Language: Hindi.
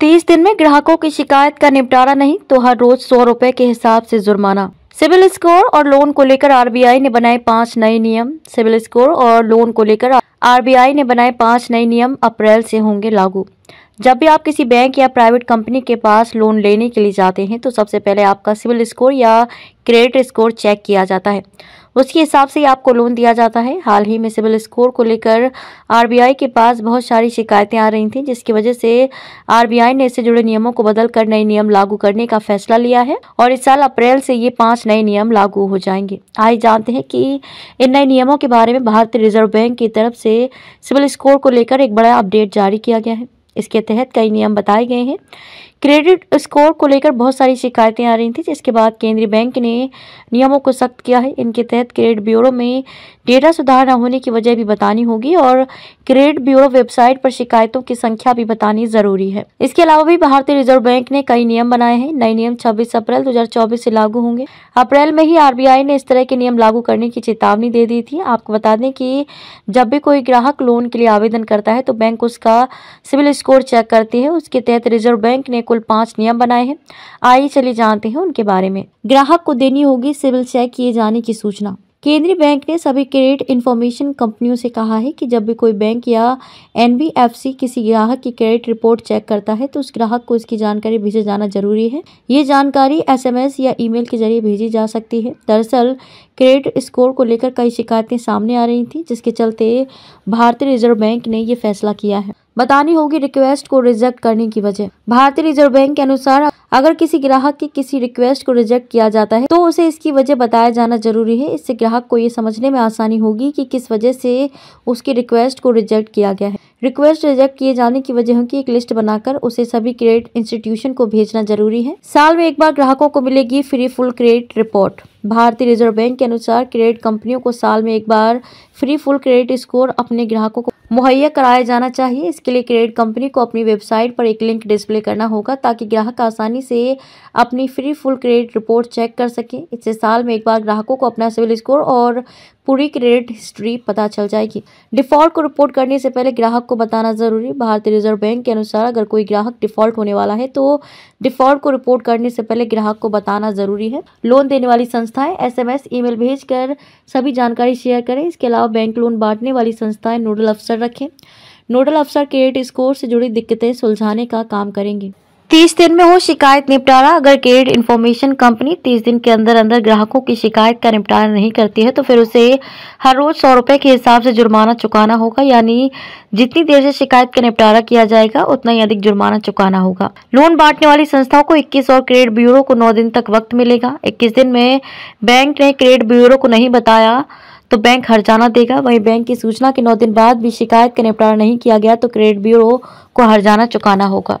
तीस दिन में ग्राहकों की शिकायत का निपटारा नहीं तो हर रोज सौ रूपए के हिसाब से जुर्माना सिविल स्कोर और लोन को लेकर आरबीआई ने बनाए पांच नए नियम सिविल स्कोर और लोन को लेकर आरबीआई ने बनाए पांच नए नियम अप्रैल से होंगे लागू जब भी आप किसी बैंक या प्राइवेट कंपनी के पास लोन लेने के लिए जाते हैं तो सबसे पहले आपका सिविल स्कोर या क्रेडिट स्कोर चेक किया जाता है उसके हिसाब से आपको लोन दिया जाता है हाल ही में सिविल स्कोर को लेकर आरबीआई के पास बहुत सारी शिकायतें आ रही थी जिसकी वजह से आरबीआई ने इससे जुड़े नियमों को बदल कर नए नियम लागू करने का फैसला लिया है और इस साल अप्रैल से ये पांच नए नियम लागू हो जाएंगे आइए जानते हैं कि इन नए नियमों के बारे में भारतीय रिजर्व बैंक की तरफ से सिविल स्कोर को लेकर एक बड़ा अपडेट जारी किया गया है इसके तहत कई नियम बताए गए हैं क्रेडिट स्कोर को लेकर बहुत सारी शिकायतें आ रही थी जिसके बाद केंद्रीय बैंक ने नियमों को सख्त किया है इनके तहत क्रेडिट ब्यूरो में डेटा सुधार न होने की वजह भी बतानी होगी और क्रेडिट ब्यूरो वेबसाइट पर शिकायतों की संख्या भी बतानी जरूरी है इसके अलावा भी भारतीय रिजर्व बैंक ने कई नियम बनाए हैं नए नियम छब्बीस अप्रैल दो से लागू होंगे अप्रैल में ही आरबीआई ने इस तरह के नियम लागू करने की चेतावनी दे दी थी आपको बता दें कि जब भी कोई ग्राहक लोन के लिए आवेदन करता है तो बैंक उसका सिविल स्कोर चेक करती है उसके तहत रिजर्व बैंक ने कुल पांच नियम बनाए हैं आइए चले जानते हैं उनके बारे में ग्राहक को देनी होगी सिविल चेक किए जाने की सूचना केंद्रीय बैंक ने सभी क्रेडिट इन्फॉर्मेशन कंपनियों से कहा है कि जब भी कोई बैंक या एनबीएफसी किसी ग्राहक की क्रेडिट रिपोर्ट चेक करता है तो उस ग्राहक को इसकी जानकारी भेजे जाना जरूरी है ये जानकारी एसएमएस या ईमेल के जरिए भेजी जा सकती है दरअसल क्रेडिट स्कोर को लेकर कई शिकायतें सामने आ रही थी जिसके चलते भारतीय रिजर्व बैंक ने ये फैसला किया है बतानी होगी रिक्वेस्ट को रिजेक्ट करने की वजह भारतीय रिजर्व बैंक के अनुसार अगर किसी ग्राहक की किसी रिक्वेस्ट को रिजेक्ट किया जाता है तो उसे इसकी वजह बताया जाना जरूरी है इससे ग्राहक को ये समझने में आसानी होगी कि किस वजह से उसकी रिक्वेस्ट को रिजेक्ट किया गया है रिक्वेस्ट रिजेक्ट किए जाने की वजहों की एक लिस्ट बनाकर उसे सभी क्रेडिट इंस्टीट्यूशन को भेजना जरूरी है साल में एक बार ग्राहकों को मिलेगी फ्री फुल क्रेडिट रिपोर्ट भारतीय रिजर्व बैंक के अनुसार क्रेडिट कंपनियों को साल में एक बार फ्री फुल क्रेडिट स्कोर अपने ग्राहकों को मुहैया कराया जाना चाहिए इसके लिए क्रेडिट कंपनी को अपनी वेबसाइट पर एक लिंक डिस्प्ले करना होगा ताकि ग्राहक आसानी से अपनी free full credit report check कर सकें इससे साल में एक बार ग्राहकों को अपना सिविल स्कोर और पूरी क्रेडिट हिस्ट्री पता चल जाएगी डिफॉल्ट को रिपोर्ट करने से पहले ग्राहक को बताना जरूरी भारतीय रिजर्व बैंक के अनुसार अगर कोई ग्राहक डिफॉल्ट होने वाला है तो डिफॉल्ट को रिपोर्ट करने से पहले ग्राहक को बताना जरूरी है लोन देने वाली संस्थाएं एसएमएस ईमेल भेजकर सभी जानकारी शेयर करें इसके अलावा बैंक लोन बांटने वाली संस्थाएं नोडल अफसर कर रखें नोडल अफसर क्रेडिट स्कोर से जुड़ी दिक्कतें सुलझाने का काम करेंगे तीस दिन में हो शिकायत निपटारा अगर क्रेडिट इन्फॉर्मेशन कंपनी तीस दिन के अंदर अंदर ग्राहकों की शिकायत का निपटारा नहीं करती है तो फिर उसे हर रोज सौ रुपए के हिसाब से जुर्माना चुकाना होगा यानी जितनी देर से शिकायत का निपटारा किया जाएगा उतना ही अधिक जुर्माना चुकाना होगा लोन बांटने वाली संस्थाओं को इक्कीस और क्रेडिट ब्यूरो को नौ दिन तक वक्त मिलेगा इक्कीस दिन में बैंक ने क्रेडिट ब्यूरो को नहीं बताया तो बैंक जाना देगा वहीं बैंक की सूचना के नौ दिन बाद भी शिकायत का निपटारा नहीं किया गया तो क्रेडिट ब्यूरो को जाना चुकाना होगा